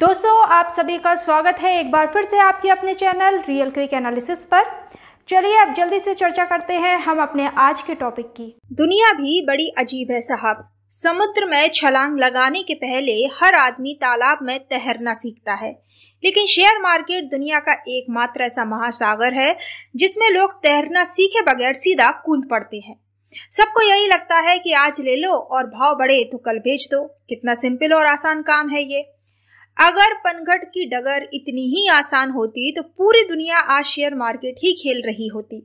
दोस्तों आप सभी का स्वागत है एक बार फिर से आपके अपने चैनल रियल क्विक एनालिसिस पर चलिए अब जल्दी से चर्चा करते हैं हम अपने आज के टॉपिक की दुनिया भी बड़ी अजीब है साहब समुद्र में छलांग लगाने के पहले हर आदमी तालाब में तैरना सीखता है लेकिन शेयर मार्केट दुनिया का एकमात्र ऐसा महासागर है जिसमें लोग तैरना सीखे बगैर सीधा कूद पड़ते हैं सबको यही लगता है कि आज ले लो और भाव बढ़े तो कल बेच दो कितना सिंपल और आसान काम है ये अगर पनघट की डगर इतनी ही आसान होती तो पूरी दुनिया आज शेयर मार्केट ही खेल रही होती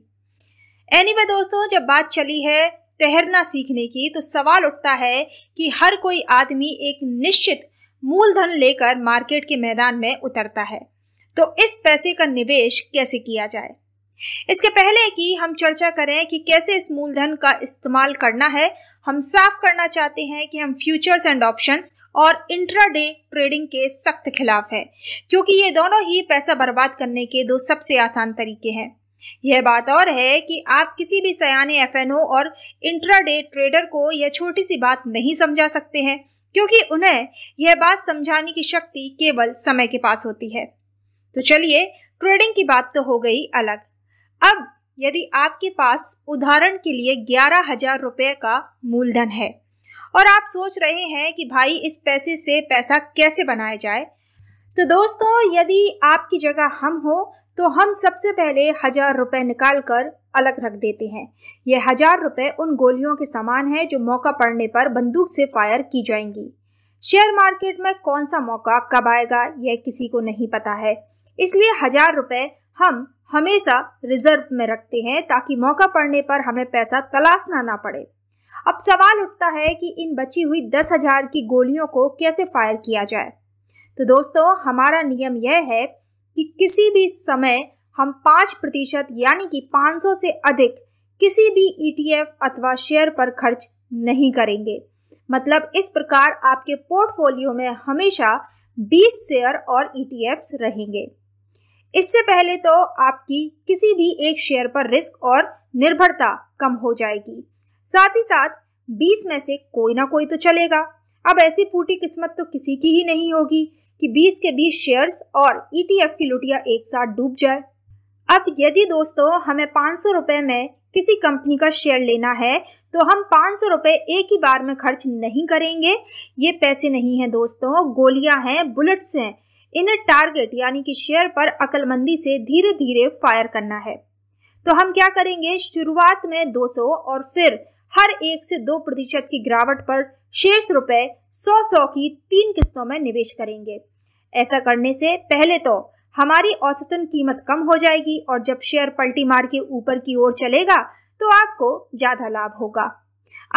एनी anyway दोस्तों जब बात चली है तैरना सीखने की तो सवाल उठता है कि हर कोई आदमी एक निश्चित मूलधन लेकर मार्केट के मैदान में उतरता है तो इस पैसे का निवेश कैसे किया जाए इसके पहले कि हम चर्चा करें कि कैसे इस मूलधन का इस्तेमाल करना है हम साफ करना चाहते हैं कि हम फ्यूचर्स एंड ऑप्शंस और इंट्राडे ट्रेडिंग के सख्त खिलाफ है क्योंकि ये दोनों ही पैसा बर्बाद करने के दो सबसे आसान तरीके हैं यह बात और है कि आप किसी भी सयाने एफ और इंट्राडे ट्रेडर को यह छोटी सी बात नहीं समझा सकते हैं क्योंकि उन्हें यह बात समझाने की शक्ति केवल समय के पास होती है तो चलिए ट्रेडिंग की बात तो हो गई अलग अब यदि आपके पास उदाहरण के लिए ग्यारह हजार रुपए का मूलधन है और आप सोच रहे हैं कि भाई इस पैसे से पैसा कैसे बनाया जाए तो दोस्तों यदि आपकी जगह हम हो तो हम सबसे पहले हजार रुपए निकाल कर अलग रख देते हैं यह हजार रुपए उन गोलियों के समान है जो मौका पड़ने पर बंदूक से फायर की जाएंगी शेयर मार्केट में कौन सा मौका कब आएगा यह किसी को नहीं पता है इसलिए हजार रुपए हम हमेशा रिजर्व में रखते हैं ताकि मौका पड़ने पर हमें पैसा तलाशना ना पड़े अब सवाल उठता है कि इन बची हुई दस हजार की गोलियों को कैसे फायर किया जाए तो दोस्तों हमारा नियम यह है कि किसी भी समय हम पाँच प्रतिशत यानी कि 500 से अधिक किसी भी ईटीएफ e अथवा शेयर पर खर्च नहीं करेंगे मतलब इस प्रकार आपके पोर्टफोलियो में हमेशा 20 शेयर और ईटीएफ्स e रहेंगे इससे पहले तो आपकी किसी भी एक शेयर पर रिस्क और निर्भरता कम हो जाएगी साथ ही साथ 20 में से कोई ना कोई तो चलेगा अब ऐसी फूटी किस्मत तो किसी की ही नहीं होगी कि 20 के 20 शेयर्स और ईटीएफ e की लुटिया एक साथ डूब जाए अब यदि दोस्तों हमें पाँच सौ में किसी कंपनी का शेयर लेना है तो हम पाँच सौ एक ही बार में खर्च नहीं करेंगे ये पैसे नहीं हैं दोस्तों गोलियां हैं बुलेट्स हैं इन टारगेट यानी कि शेयर पर अकलमंदी से धीरे धीरे फायर करना है तो हम क्या करेंगे शुरुआत में 200 और फिर हर एक से दो प्रतिशत की गिरावट पर शेष रुपए 100 सौ की तीन किस्तों में निवेश करेंगे ऐसा करने से पहले तो हमारी औसतन कीमत कम हो जाएगी और जब शेयर पल्टी मार के ऊपर की ओर चलेगा तो आपको ज़्यादा लाभ होगा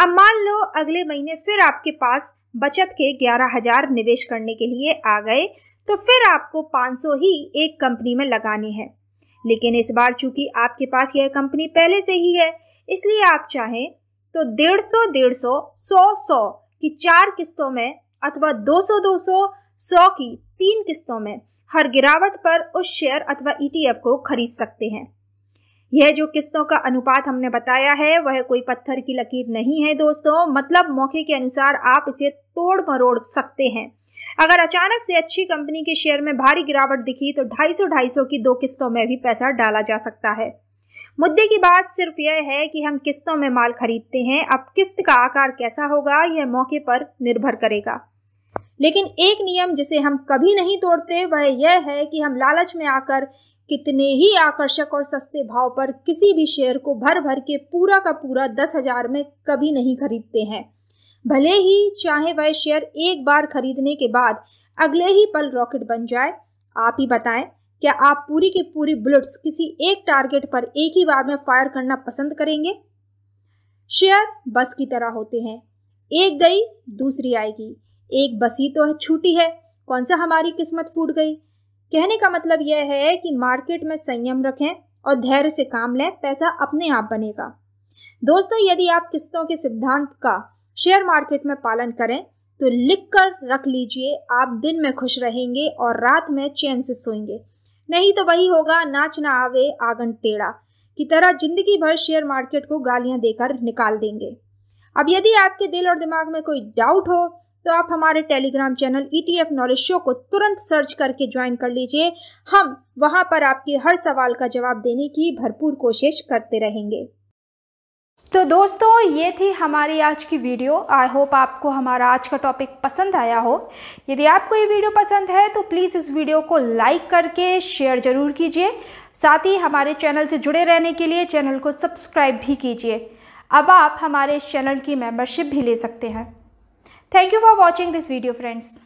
अब मान लो अगले महीने फिर आपके पास बचत के ग्यारह हजार निवेश करने के लिए आ गए तो फिर आपको 500 ही एक कंपनी में लगाने हैं लेकिन इस बार चूंकि आपके पास यह कंपनी पहले से ही है इसलिए आप चाहें तो डेढ़ सौ डेढ़ सौ सौ सौ की चार किस्तों में अथवा दो सौ दो सौ सौ की तीन किस्तों में हर गिरावट पर उस शेयर अथवा ईटीएफ e को खरीद सकते हैं यह जो किस्तों का अनुपात हमने बताया है वह कोई पत्थर की लकीर नहीं है दोस्तों मतलब मौके के अनुसार आप इसे तोड़ मरोड़ सकते हैं अगर अचानक से अच्छी कंपनी के शेयर में भारी गिरावट दिखी तो 250 250 की दो किस्तों में भी पैसा डाला जा सकता है मुद्दे की बात सिर्फ यह है कि हम किस्तों में माल खरीदते हैं अब किस्त का आकार कैसा होगा यह मौके पर निर्भर करेगा लेकिन एक नियम जिसे हम कभी नहीं तोड़ते वह यह है कि हम लालच में आकर कितने ही आकर्षक और सस्ते भाव पर किसी भी शेयर को भर भर के पूरा का पूरा दस हजार में कभी नहीं खरीदते हैं भले ही चाहे वह शेयर एक बार खरीदने के बाद अगले ही पल रॉकेट बन जाए आप ही बताएं क्या आप पूरी की पूरी बुलेट्स किसी एक टारगेट पर एक ही बार में फायर करना पसंद करेंगे शेयर बस की तरह होते हैं एक गई दूसरी आएगी एक बसी तो छूटी है कौन सा हमारी किस्मत फूट गई कहने का मतलब यह है कि मार्केट में संयम रखें और धैर्य से काम लें पैसा अपने आप बनेगा दोस्तों यदि आप किस्तों के सिद्धांत का शेयर मार्केट में पालन करें तो लिख कर रख लीजिए आप दिन में खुश रहेंगे और रात में चैन से सोएंगे नहीं तो वही होगा नाच ना आवे आंगन टेढ़ा की तरह जिंदगी भर शेयर मार्केट को गालियां देकर निकाल देंगे अब यदि आपके दिल और दिमाग में कोई डाउट हो तो आप हमारे Telegram channel E T F knowledge show को तुरंत सर्च करके ज्वाइन कर लीजिए हम वहां पर आपके हर सवाल का जवाब देने की भरपूर कोशिश करते रहेंगे तो दोस्तों ये थी हमारी आज की वीडियो आई होप आपको हमारा आज का टॉपिक पसंद आया हो यदि आपको ये वीडियो पसंद है तो प्लीज़ इस वीडियो को लाइक करके शेयर ज़रूर कीजिए साथ ही हमारे चैनल से जुड़े रहने के लिए चैनल को सब्सक्राइब भी कीजिए अब आप हमारे इस चैनल की मेम्बरशिप भी ले सकते हैं thank you for watching this video friends